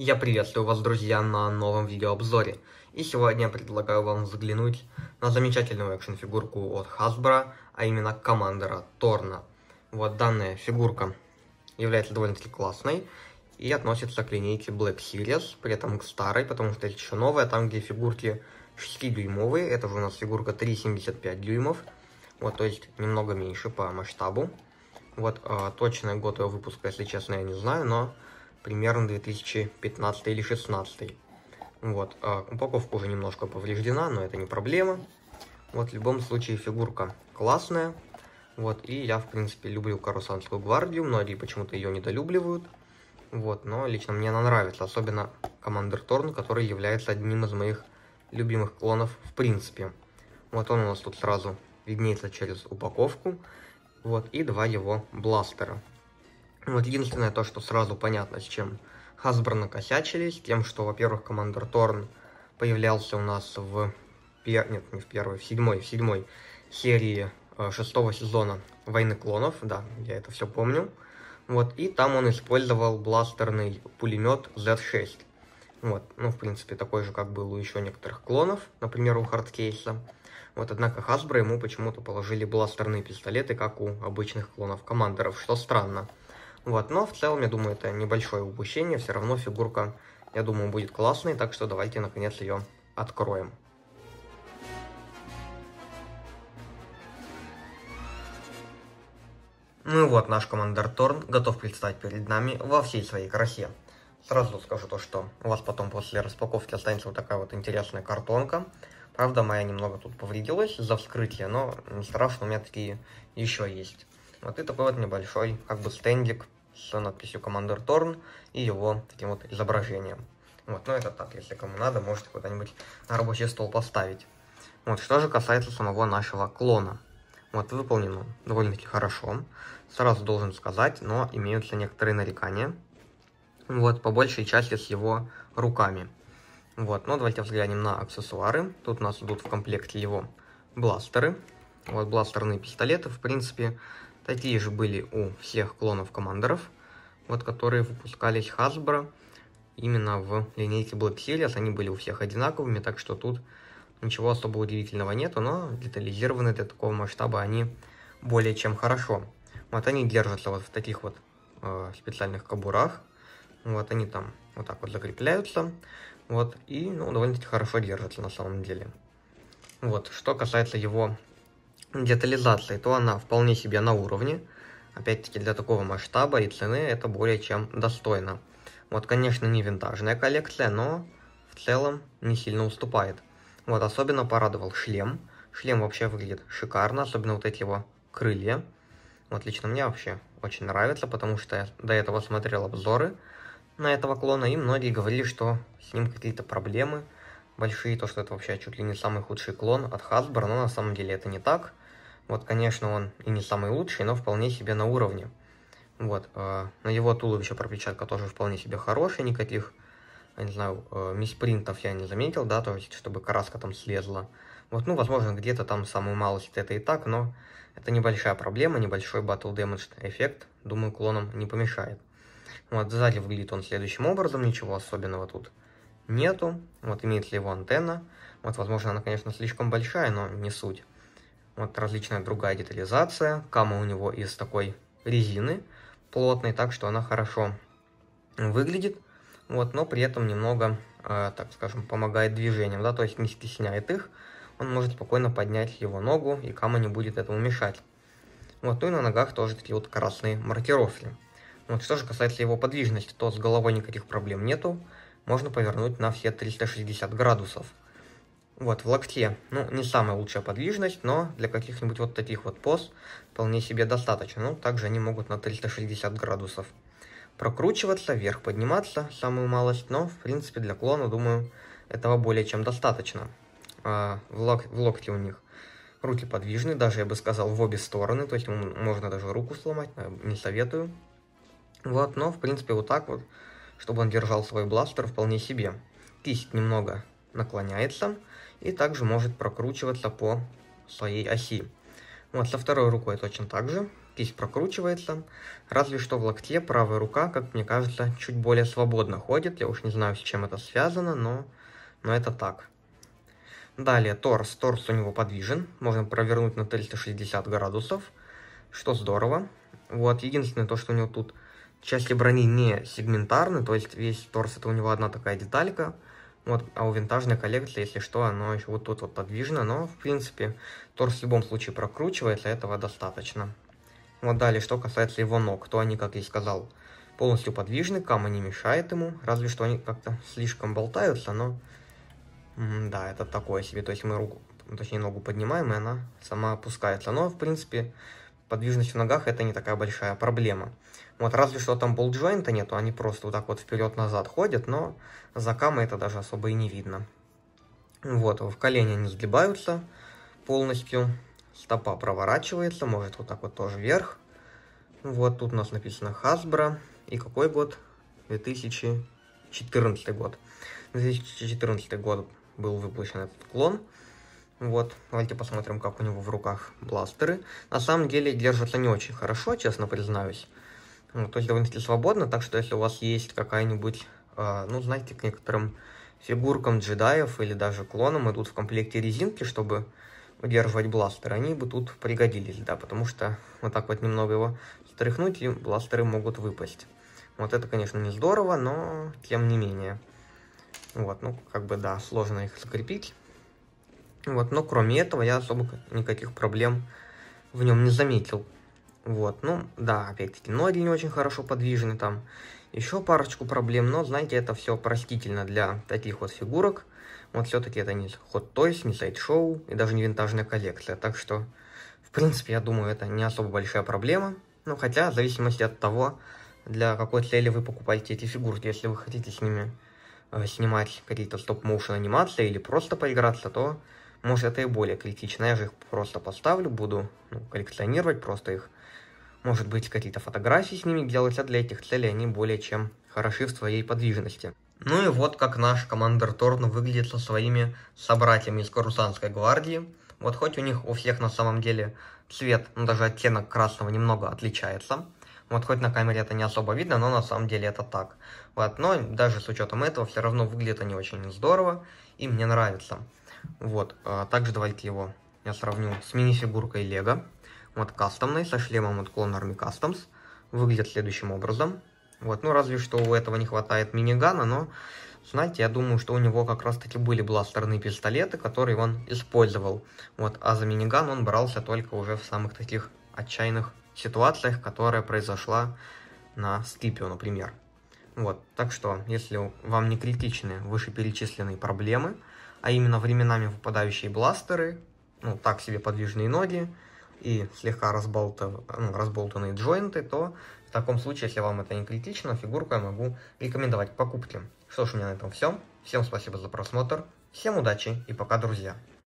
Я приветствую вас, друзья, на новом видеообзоре. И сегодня я предлагаю вам взглянуть на замечательную экшн-фигурку от Hasbro, а именно Командера Торна. Вот данная фигурка является довольно-таки классной и относится к линейке Black Series, при этом к старой, потому что это еще новая, там где фигурки 6-дюймовые, это же у нас фигурка 3,75 дюймов, вот, то есть немного меньше по масштабу. Вот, э, точный год ее выпуска, если честно, я не знаю, но примерно 2015 или 2016. Вот, а упаковка уже немножко повреждена, но это не проблема. Вот, в любом случае, фигурка классная. Вот, и я, в принципе, люблю Карусанскую гвардию, многие почему-то ее недолюбливают. Вот, но лично мне она нравится, особенно Командер Торн, который является одним из моих любимых клонов в принципе. Вот он у нас тут сразу виднеется через упаковку. Вот, и два его бластера. Вот единственное то, что сразу понятно, с чем Хасбро накосячились, тем, что, во-первых, Командер Торн появлялся у нас в... Пер... Нет, не в первой, в седьмой, в седьмой серии э, шестого сезона Войны Клонов, да, я это все помню. Вот, и там он использовал бластерный пулемет Z6. Вот, ну, в принципе, такой же, как был у еще некоторых клонов, например, у Хардкейса. Вот, однако Хасбро ему почему-то положили бластерные пистолеты, как у обычных клонов-командеров, что странно. Вот, но в целом, я думаю, это небольшое упущение, все равно фигурка, я думаю, будет классной, так что давайте, наконец, ее откроем. Ну и вот наш командир Торн готов предстать перед нами во всей своей красе. Сразу скажу то, что у вас потом после распаковки останется вот такая вот интересная картонка. Правда, моя немного тут повредилась за вскрытие, но не страшно, у меня такие еще есть. Вот а и такой вот небольшой, как бы стендик с надписью Commander Торн и его таким вот изображением. Вот, но ну, это так, если кому надо, можете куда-нибудь на рабочий стол поставить. Вот, что же касается самого нашего клона. Вот, выполнен он довольно-таки хорошо. Сразу должен сказать, но имеются некоторые нарекания. Вот, по большей части с его руками. Вот, но ну, давайте взглянем на аксессуары. Тут у нас идут в комплекте его бластеры. Вот, бластерные пистолеты, в принципе, Такие же были у всех клонов командеров, вот которые выпускались Hasbro именно в линейке Black Series. Они были у всех одинаковыми, так что тут ничего особо удивительного нету, но детализированы для такого масштаба они более чем хорошо. Вот они держатся вот в таких вот э, специальных кобурах. Вот они там вот так вот закрепляются. Вот, и ну, довольно-таки хорошо держатся на самом деле. Вот, что касается его детализации, то она вполне себе на уровне. Опять-таки для такого масштаба и цены это более чем достойно. Вот, конечно, не винтажная коллекция, но в целом не сильно уступает. Вот, особенно порадовал шлем. Шлем вообще выглядит шикарно, особенно вот эти его крылья. Вот, лично мне вообще очень нравится, потому что я до этого смотрел обзоры на этого клона, и многие говорили, что с ним какие-то проблемы большие, то, что это вообще чуть ли не самый худший клон от Hasbro, но на самом деле это не так. Вот, конечно, он и не самый лучший, но вполне себе на уровне. Вот, э, а, на его туловище пропечатка тоже вполне себе хорошая, никаких, я не знаю, э, миспринтов я не заметил, да, то есть, чтобы краска там слезла. Вот, ну, возможно, где-то там самую малость это и так, но это небольшая проблема, небольшой Battle Damage эффект, думаю, клоном не помешает. Вот, сзади выглядит он следующим образом, ничего особенного тут нету. Вот, имеет ли его антенна. Вот, возможно, она, конечно, слишком большая, но не суть. Вот различная другая детализация. Кама у него из такой резины плотной, так что она хорошо выглядит. Вот, но при этом немного, э, так скажем, помогает движением, да, то есть не стесняет их. Он может спокойно поднять его ногу, и кама не будет этому мешать. Вот, ну и на ногах тоже такие вот красные маркировки. Вот что же касается его подвижности, то с головой никаких проблем нету. Можно повернуть на все 360 градусов. Вот, в локте, ну, не самая лучшая подвижность, но для каких-нибудь вот таких вот поз вполне себе достаточно. Ну, также они могут на 360 градусов прокручиваться, вверх подниматься, самую малость, но, в принципе, для клона, думаю, этого более чем достаточно. А, в, лок в локте у них руки подвижны, даже, я бы сказал, в обе стороны, то есть можно даже руку сломать, э, не советую. Вот, но, в принципе, вот так вот, чтобы он держал свой бластер вполне себе. Кисть немного наклоняется, и также может прокручиваться по своей оси. Вот, со второй рукой точно так же. Кисть прокручивается, разве что в локте правая рука, как мне кажется, чуть более свободно ходит. Я уж не знаю, с чем это связано, но, но это так. Далее торс. Торс у него подвижен, можно провернуть на 360 градусов, что здорово. Вот, единственное то, что у него тут части брони не сегментарны, то есть весь торс это у него одна такая деталька – вот, а у винтажной коллекции, если что, оно еще вот тут вот подвижно, но, в принципе, торс в любом случае прокручивается, а этого достаточно. Вот далее, что касается его ног, то они, как я и сказал, полностью подвижны, кама не мешает ему, разве что они как-то слишком болтаются, но... Да, это такое себе, то есть мы руку, точнее ногу поднимаем, и она сама опускается. Но, в принципе, подвижность в ногах это не такая большая проблема. Вот, разве что там болт-джойнта болджойнта нету, они просто вот так вот вперед-назад ходят, но за камы это даже особо и не видно. Вот, в колени они сгибаются полностью, стопа проворачивается, может вот так вот тоже вверх. Вот, тут у нас написано Hasbro, и какой год? 2014 год. 2014 год был выпущен этот клон. Вот, давайте посмотрим, как у него в руках бластеры. На самом деле держатся не очень хорошо, честно признаюсь. Ну, то есть довольно-таки свободно, так что если у вас есть какая-нибудь, э, ну, знаете, к некоторым фигуркам джедаев или даже клонам идут в комплекте резинки, чтобы удерживать бластер, они бы тут пригодились, да, потому что вот так вот немного его стряхнуть, и бластеры могут выпасть. Вот это, конечно, не здорово, но тем не менее. Вот, ну, как бы, да, сложно их закрепить. Вот. Но кроме этого я особо никаких проблем в нем не заметил. Вот, ну, да, опять-таки, ноги не очень хорошо подвижны там. Еще парочку проблем, но, знаете, это все простительно для таких вот фигурок. Вот все-таки это не ход тойс, не сайт-шоу и даже не винтажная коллекция. Так что, в принципе, я думаю, это не особо большая проблема. Ну, хотя, в зависимости от того, для какой цели вы покупаете эти фигурки. Если вы хотите с ними э, снимать какие-то стоп-моушен анимации или просто поиграться, то может, это и более критично. Я же их просто поставлю, буду ну, коллекционировать просто их. Может быть, какие-то фотографии с ними делать, а для этих целей они более чем хороши в своей подвижности. Ну и вот как наш командир Торн выглядит со своими собратьями из Корусанской гвардии. Вот хоть у них у всех на самом деле цвет, ну даже оттенок красного немного отличается. Вот хоть на камере это не особо видно, но на самом деле это так. Вот, но даже с учетом этого все равно выглядит они очень здорово и мне нравится. Вот, а также давайте его я сравню с мини-фигуркой Лего. Вот кастомной, со шлемом от Clone Army Customs. Выглядит следующим образом. Вот, ну разве что у этого не хватает минигана, но, знаете, я думаю, что у него как раз-таки были бластерные пистолеты, которые он использовал. Вот, а за миниган он брался только уже в самых таких отчаянных ситуациях, которая произошла на Скипио, например. Вот, так что, если вам не критичны вышеперечисленные проблемы, а именно временами выпадающие бластеры, ну, так себе подвижные ноги и слегка разболтав... ну, разболтанные джойнты, то в таком случае, если вам это не критично, фигурку я могу рекомендовать к покупке. Что ж, у меня на этом все. Всем спасибо за просмотр, всем удачи и пока, друзья!